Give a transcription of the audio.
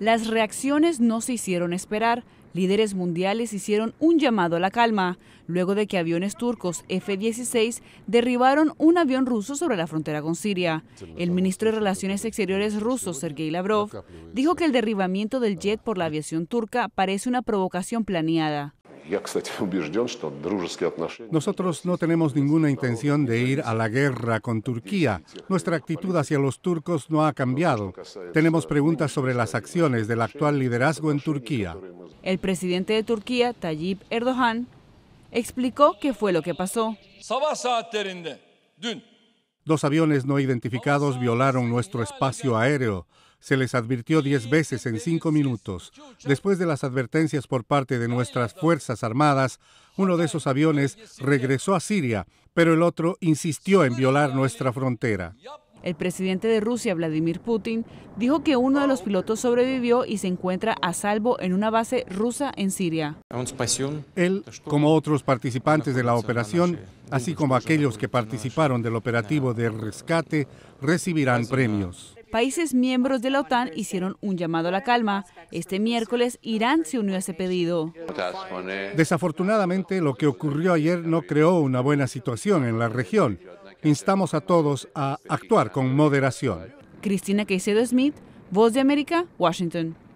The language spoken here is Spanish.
Las reacciones no se hicieron esperar. Líderes mundiales hicieron un llamado a la calma, luego de que aviones turcos F-16 derribaron un avión ruso sobre la frontera con Siria. El ministro de Relaciones Exteriores ruso, Sergei Lavrov, dijo que el derribamiento del jet por la aviación turca parece una provocación planeada. Nosotros no tenemos ninguna intención de ir a la guerra con Turquía. Nuestra actitud hacia los turcos no ha cambiado. Tenemos preguntas sobre las acciones del actual liderazgo en Turquía. El presidente de Turquía, Tayyip Erdogan, explicó qué fue lo que pasó. Dos aviones no identificados violaron nuestro espacio aéreo. Se les advirtió diez veces en cinco minutos. Después de las advertencias por parte de nuestras Fuerzas Armadas, uno de esos aviones regresó a Siria, pero el otro insistió en violar nuestra frontera. El presidente de Rusia, Vladimir Putin, dijo que uno de los pilotos sobrevivió y se encuentra a salvo en una base rusa en Siria. Él, como otros participantes de la operación, así como aquellos que participaron del operativo de rescate, recibirán premios. Países miembros de la OTAN hicieron un llamado a la calma. Este miércoles Irán se unió a ese pedido. Desafortunadamente, lo que ocurrió ayer no creó una buena situación en la región instamos a todos a actuar con moderación. Cristina quecedo Smith, Voz de América, Washington.